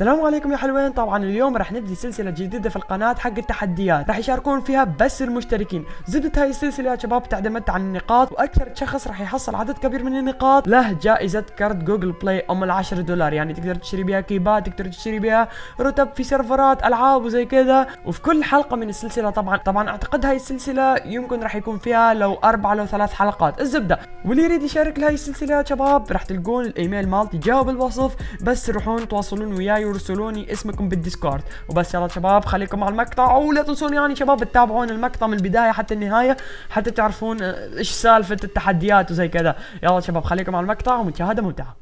السلام عليكم يا حلوين طبعا اليوم راح نبدي سلسلة جديدة في القناة حق التحديات راح يشاركون فيها بس المشتركين زبدة هاي السلسلة يا شباب تعتمد عن النقاط واكثر شخص راح يحصل عدد كبير من النقاط له جائزة كارت جوجل بلاي ام ال 10 دولار يعني تقدر تشتري بها كيبات تقدر تشتري بها رتب في سيرفرات العاب وزي كذا وفي كل حلقة من السلسلة طبعا طبعا اعتقد هاي السلسلة يمكن راح يكون فيها لو اربع لو ثلاث حلقات الزبدة واللي يريد يشارك لهي السلسلة يا شباب راح تلقون الايميل مالتي جاوب الوصف بس روحون تواصلون وياي وارسلوني اسمكم بالديسكورد وبس يلا شباب خليكم مع المقطع ولا تنسون يعني شباب تتابعون المقطع من البدايه حتى النهايه حتى تعرفون آه، ايش سالفه التحديات وزي كذا يلا شباب خليكم مع المقطع ومشاهده ممتعه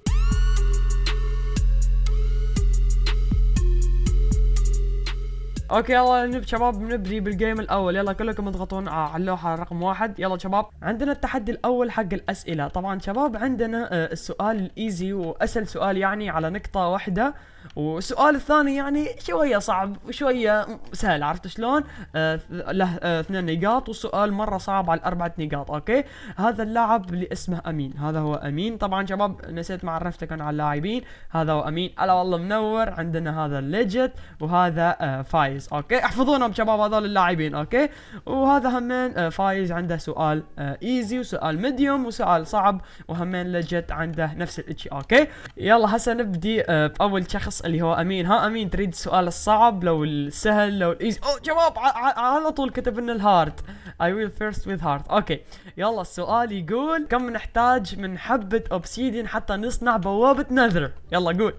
اوكي يلا نب شباب نبدي بالجيم الاول يلا كلكم اضغطون على اللوحه رقم واحد يلا شباب عندنا التحدي الاول حق الاسئله طبعا شباب عندنا آه، السؤال الايزي واسهل سؤال يعني على نقطه واحده والسؤال الثاني يعني شويه صعب شويه سهل عرفت شلون؟ آه، له آه اثنين نقاط والسؤال مره صعب على الاربعه نقاط اوكي؟ هذا اللاعب اللي اسمه امين هذا هو امين طبعا شباب نسيت ما عرفتكم على اللاعبين هذا هو امين الا والله منور عندنا هذا الليجت وهذا آه فايز اوكي احفظونهم شباب هذول اللاعبين اوكي؟ وهذا همين آه فايز عنده سؤال آه ايزي وسؤال ميديوم وسؤال صعب وهمين ليجت عنده نفس الشيء اوكي؟ يلا هسه نبدي آه باول شخص الشخص اللي هو امين ها امين تريد السؤال الصعب لو السهل لو الايزي اوه جواب على طول كتب لنا الهارت اي ويل فيرست وذ هارت اوكي يلا السؤال يقول كم نحتاج من حبه اوبسيديان حتى نصنع بوابه نذر يلا قول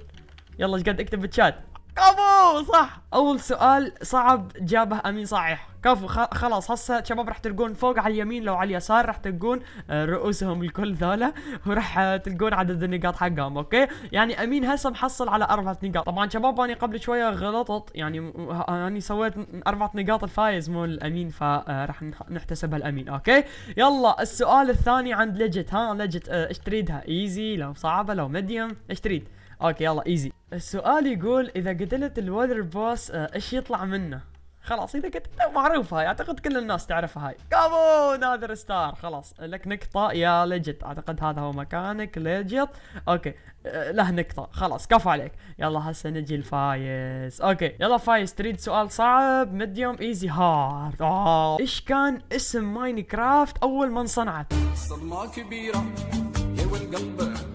يلا ايش قد اكتب بالشات كفو صح اول سؤال صعب جابه امين صحيح كفو خلاص هسه شباب راح تلقون فوق على اليمين لو على اليسار راح تلقون آه، رؤوسهم الكل ذولا وراح تلقون عدد النقاط حقهم اوكي يعني امين هسه محصل على اربعة نقاط طبعا شباب انا قبل شويه غلطت يعني انا سويت اربعة نقاط الفايز مو الامين فراح آه، نحتسبها الامين اوكي يلا السؤال الثاني عند ليجت ها ليجت آه، ايش تريدها ايزي لو صعبه لو ميديوم ايش تريد اوكي يلا ايزي السؤال يقول اذا قتلت الوذر بوس آه، ايش يطلع منه؟ خلاص اذا قتلت معروف هاي اعتقد كل الناس تعرف هاي كابو نادر ستار خلاص لك نقطة يا ليجت اعتقد هذا هو مكانك ليجت اوكي آه، له نقطة خلاص كفو عليك يلا هسه نجي الفايز اوكي يلا فايز تريد سؤال صعب ميديوم ايزي هارد ايش كان اسم ماينكرافت اول ما انصنعت؟ صدمة كبيرة يا والقلب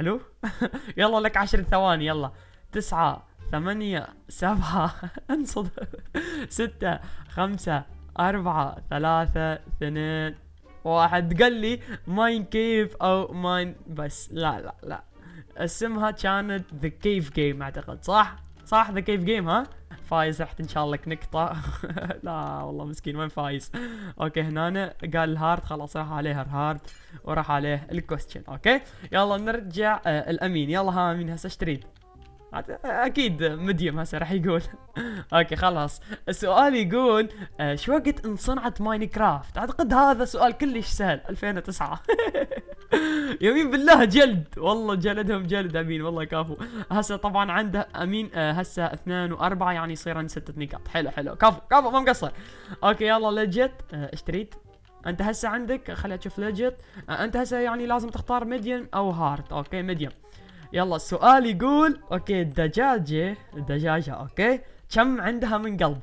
الو يلا لك عشر ثواني يلا تسعة ثمانية سبعة انصدم ستة خمسة أربعة ثلاثة اثنين واحد قال لي ماين كيف أو ماين بس لا لا لا اسمها كانت ذا كيف جيم اعتقد صح؟ صح ذا كيف جيم ها؟ فايز رحت ان شاء الله نقطه لا والله مسكين وين فايز اوكي هنا قال الهارد خلاص راح عليه الهارد وراح عليه الكوستشن اوكي يلا نرجع آه الامين يلا ها امين هسه ايش تريد اكيد مديم هسه راح يقول اوكي خلاص السؤال يقول آه، شو وقت انصنعت ماينكرافت اعتقد هذا سؤال كلش سهل 2009 يمين بالله جلد والله جلدهم جلد امين والله كفو هسه طبعا عنده امين آه، هسه اثنان واربعه يعني يصير عندي ستة نقاط حلو حلو كفو كفو ما مقصر اوكي يلا لجت اشتريت آه، انت هسه عندك خليني اشوف لجت آه، انت هسه يعني لازم تختار ميديم او هارد اوكي ميديم يلا السؤال يقول اوكي الدجاجه الدجاجه اوكي كم عندها من قلب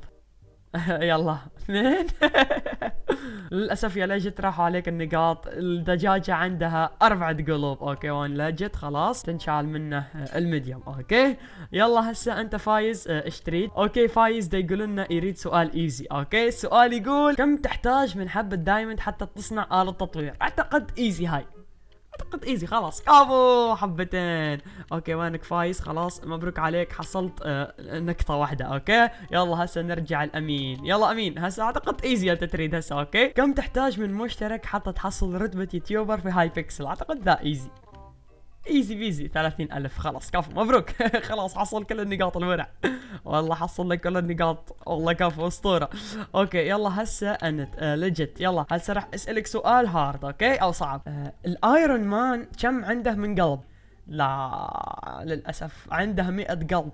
يلا اثنين للاسف يا لجت راح عليك النقاط الدجاجه عندها اربعة قلوب اوكي وان لجت خلاص تنشال منه آه، الميديوم اوكي يلا هسه انت فايز اشتريت آه، اوكي فايز دا يقول لنا يريد سؤال ايزي اوكي السؤال يقول كم تحتاج من حبه دايموند حتى تصنع اله تطوير اعتقد ايزي هاي اعتقد ايزي خلاص كابو حبتين اوكي وينك فايز خلاص مبروك عليك حصلت نقطة آه، واحدة اوكي يلا هسه نرجع الامين يلا امين هسه اعتقد ايزي انت تريد هسه اوكي كم تحتاج من مشترك حتى تحصل رتبة يوتيوبر في هاي بيكسل اعتقد ذا ايزي ايزي بيزي 30000 خلاص كفو مبروك خلاص حصل كل النقاط الورع والله حصلنا كل النقاط والله كفو اسطوره اوكي يلا هسه انت آه لجت يلا هسه راح اسالك سؤال هارد اوكي او صعب آه الايرون مان كم عنده من قلب لا للاسف عنده 100 قلب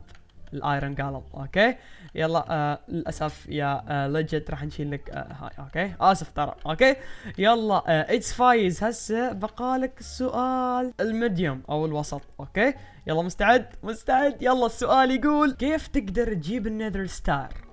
الايرن قالوا اوكي يلا آه للاسف يا آه لجت راح نشيل لك آه هاي اوكي اسف ترى اوكي يلا آه فايز هسه بقالك السؤال الميديوم او الوسط اوكي يلا مستعد مستعد يلا السؤال يقول كيف تقدر تجيب النذر ستار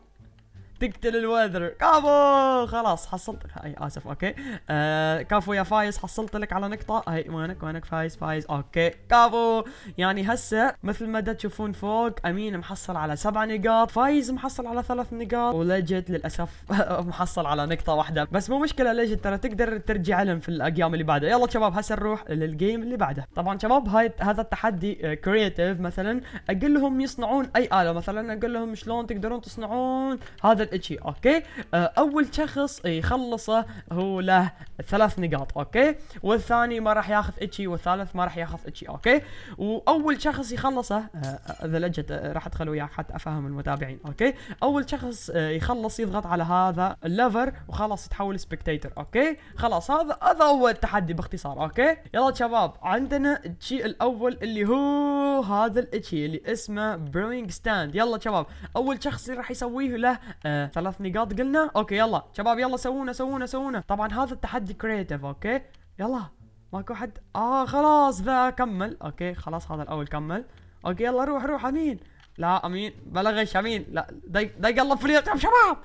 تقتل الوذر كافو خلاص حصلت اي اسف اوكي آه كفو يا فايز حصلت لك على نقطه هاي وينك وينك فايز فايز اوكي كافو يعني هسه مثل ما تشوفون فوق امين محصل على سبع نقاط فايز محصل على ثلاث نقاط ولجت للاسف محصل على نقطه واحده بس مو مشكله لجت ترى تقدر ترجع لهم في الايام اللي بعدها يلا شباب هسه نروح للجيم اللي بعده طبعا شباب هاي هذا التحدي كرييتيف آه، مثلا اقول لهم يصنعون اي اله مثلا اقول لهم شلون تقدرون تصنعون هذا ثلاث اتشي اوكي آه، اول شخص يخلصه هو له ثلاث نقاط اوكي والثاني ما راح ياخذ اتشي والثالث ما راح ياخذ اتشي اوكي واول شخص يخلصه اذا آه، آه، لجت راح ادخل وياك حتى افهم المتابعين اوكي اول شخص يخلص يضغط على هذا الليفر وخلاص يتحول سبكتيتر اوكي خلاص هذا هذا هو التحدي باختصار اوكي يلا شباب عندنا الشيء الاول اللي هو هذا الشيء اللي اسمه بروينج ستاند يلا شباب اول شخص راح يسويه له ثلاث نقاط قلنا اوكي يلا شباب يلا سوونا سوونا سوونا طبعا هذا التحدي كريتيف اوكي يلا ماكو حد اه خلاص ذا كمل اوكي خلاص هذا الاول كمل اوكي يلا روح روح امين لا امين بلغش امين لا داي يقلب في اليوتيوب شباب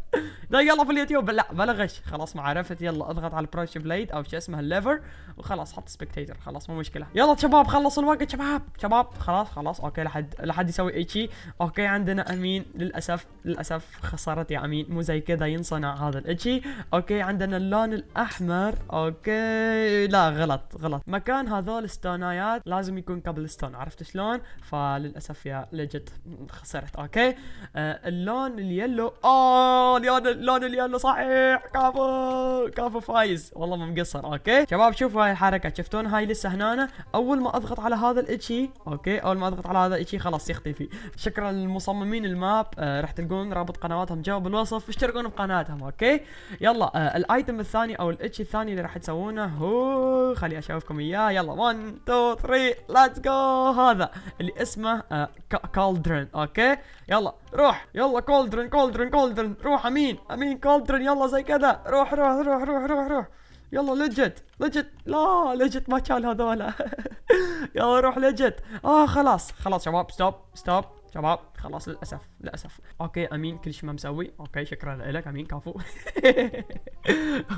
داي يقلب في اليوتيوب لا بلغش خلاص ما عرفت يلا اضغط على البروش بليد او شو اسمه الليفر وخلاص حط سبكتيتر خلاص مو مشكله يلا شباب خلص الوقت شباب شباب خلاص خلاص اوكي لحد لحد يسوي اي شيء اوكي عندنا امين للاسف للاسف خسرت يا امين مو زي كذا ينصنع هذا الاشي اوكي عندنا اللون الاحمر اوكي لا غلط غلط مكان هذول ستونايات لازم يكون قبل ستون عرفت شلون فللاسف يا ليجند شت خسرت اوكي آه اللون اليلو اه اللون, اللون اليلو صحيح كافو كافو فايز والله ما مقصر اوكي شباب شوفوا هاي الحركه شفتون هاي لسه هنا أنا. اول ما اضغط على هذا الاتشي اوكي اول ما اضغط على هذا الاتشي خلاص يختفي شكرا للمصممين الماب آه راح تلقون رابط قنواتهم جوا بالوصف اشتركون بقناتهم اوكي يلا آه الايتم الثاني او الاتشي الثاني اللي راح تسوونه هو خلي اشوفكم اياه يلا 1 2 3 ليتس جو هذا اللي اسمه آه كال كولدرن اوكي يلا روح يلا كولدرن كولدرن كولدرن روح امين امين كولدرن يلا زي كذا روح روح روح روح روح روح يلا لجت لجت لا لجت ما كان هذولا يلا روح لجت اه خلاص خلاص شباب ستوب ستوب شباب خلاص للاسف للاسف اوكي امين كل شيء ما مسوي اوكي شكرا لك امين كفو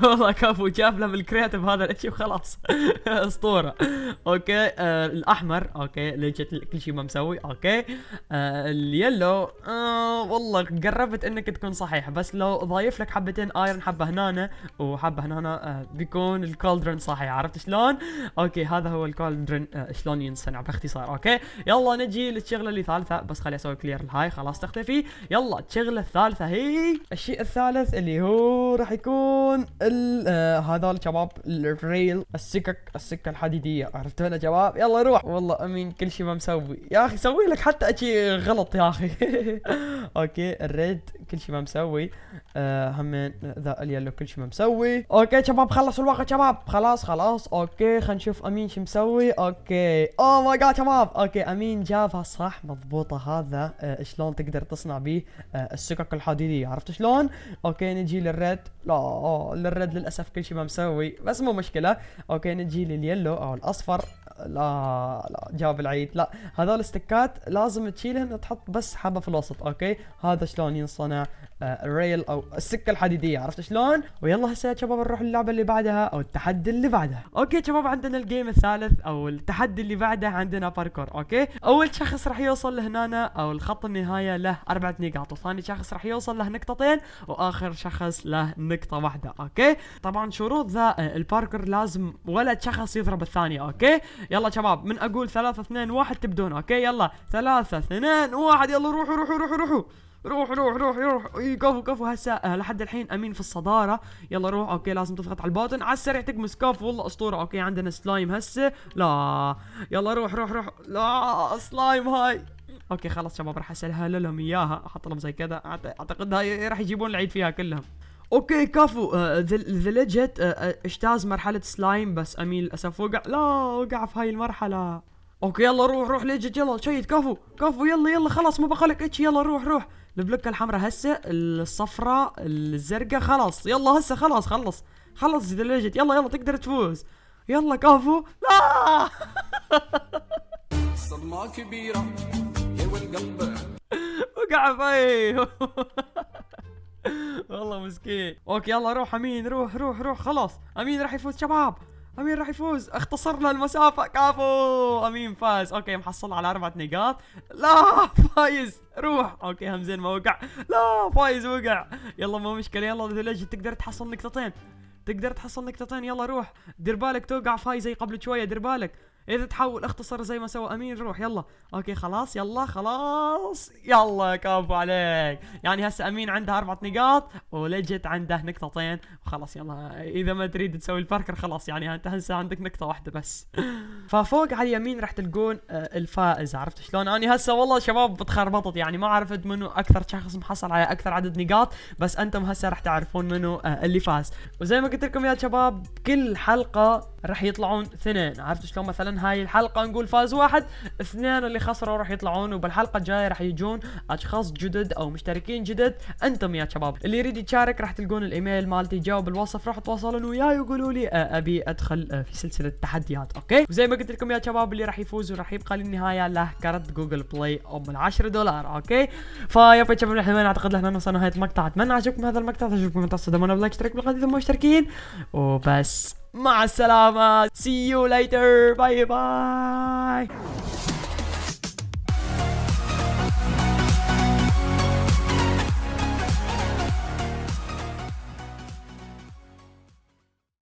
والله كفو جاب له بالكرياتيف هذا الشيء وخلاص اسطوره اوكي آه الاحمر اوكي ليش كل شيء ما مسوي اوكي آه اليلو آه والله قربت انك تكون صحيح بس لو ضايف لك حبتين ايرون حبه هنا وحبه هنا آه بيكون الكولدرن صحيح عرفت شلون اوكي هذا هو الكولدرن آه شلون ينصنع باختصار اوكي يلا نجي للشغله اللي ثالثه بس خلي اسوي البيرل هاي خلاص تختفي يلا الشغله الثالثه هي الشيء الثالث اللي هو راح يكون آه، هذا الشباب الريل السكك السكه الحديديه انا شباب يلا روح والله امين كل شيء ما مسوي يا اخي سوي لك حتى شيء غلط يا اخي اوكي الريد كل شيء ما مسوي آه همين ذا اليلو كل شيء ما مسوي اوكي شباب خلص الوقت شباب خلاص خلاص اوكي خلينا نشوف امين شو مسوي اوكي اوه ماي جاد شباب اوكي امين جابها صح مضبوطه هذا آه، شلون تقدر تصنع به آه، السكك الحديديه عرفت شلون اوكي نجي للريد لا للريد للاسف كل شيء ما مسوي بس مو مشكله اوكي نجي لليلو او الاصفر لا لا جاب العيد لا هذول الستكات لازم تشيلهن وتحط بس حبه في الوسط اوكي هذا شلون ينصنع آه، الريل او السكه الحديديه عرفت شلون ويلا هسه يا شباب نروح اللعبه اللي بعدها او التحدي اللي بعدها اوكي شباب عندنا الجيم الثالث او التحدي اللي بعده عندنا باركور اوكي اول شخص راح يوصل لهنا او الخط النهايه له اربع نقاط وثاني شخص راح يوصل له نقطتين واخر شخص له نقطه واحده اوكي طبعا شروط ذا آه، الباركور لازم ولد شخص يضرب الثاني اوكي يلا شباب من اقول ثلاثة اثنين واحد تبدون اوكي يلا ثلاثة اثنين واحد يلا روحوا روحوا روحوا روحوا روح روح روح روح اي كفو كفو هسه آه، لحد الحين امين في الصداره يلا روح اوكي لازم تضغط على البوتن على السريع تقمص كفو والله اسطوره اوكي عندنا سلايم هسه لا يلا روح روح روح لا سلايم هاي اوكي خلاص شباب راح اسالها لهم اياها احط لهم زي كذا اعتقد هاي راح يجيبون العيد فيها كلهم اوكي كفو ذا آه، ليجت آه، آه، اجتاز مرحلة سلايم بس امين للاسف وقع لا وقع في هاي المرحلة اوكي يلا روح روح ليجت يلا شيد كفو كفو يلا يلا خلاص ما بقالك اتش يلا روح روح البلوكة الحمراء هسه الصفراء الزرقاء خلاص يلا هسه خلاص خلص خلص ذا ليجت يلا يلا تقدر تفوز يلا كفو لا صدمة كبيرة يا وقع في والله مسكين اوكي يلا روح امين روح روح روح خلاص امين راح يفوز شباب امين راح يفوز اختصرنا المسافه كافو امين فاز اوكي محصل على اربع نقاط لا فايز روح اوكي همزين ما وقع لا فايز وقع يلا مو مشكله يلا ليش تقدر تحصل نقطتين تقدر تحصل نقطتين يلا روح دير بالك توقع فايز زي قبل شويه دير بالك اذا تحول اختصر زي ما سوى امين روح يلا اوكي خلاص يلا خلاص يلا كفو عليك يعني هسه امين عنده اربع نقاط ولجت عنده نقطتين وخلاص يلا اذا ما تريد تسوي الباركر خلاص يعني انت هسه عندك نقطه واحده بس ففوق على اليمين راح تلقون آه، الفائز عرفت شلون انا هسه والله شباب بتخربطت يعني ما عرفت منو اكثر شخص محصل على اكثر عدد نقاط بس انتم هسه راح تعرفون منو آه، اللي فاز وزي ما قلت لكم يا شباب كل حلقه راح يطلعون اثنين عرفت شلون مثلا من هاي الحلقه نقول فاز واحد اثنين اللي خسروا راح يطلعون وبالحلقه الجايه راح يجون اشخاص جدد او مشتركين جدد انتم يا شباب اللي يريد يشارك راح تلقون الايميل مالتي جاوب الوصف راح تواصلون وياي وقولوا لي آه، ابي ادخل آه، في سلسله تحديات اوكي وزي ما قلت لكم يا شباب اللي راح يفوز وراح يبقى للنهايه له كرت جوجل بلاي ام 10 دولار اوكي فيا شباب احنا اعتقد احنا وصلنا نهايه المقطع اتمنى عجبكم هذا المقطع تشوفكم تصدمون بلايك اشترك بالقناه اذا مو مشتركين وبس Ma See you later. Bye bye.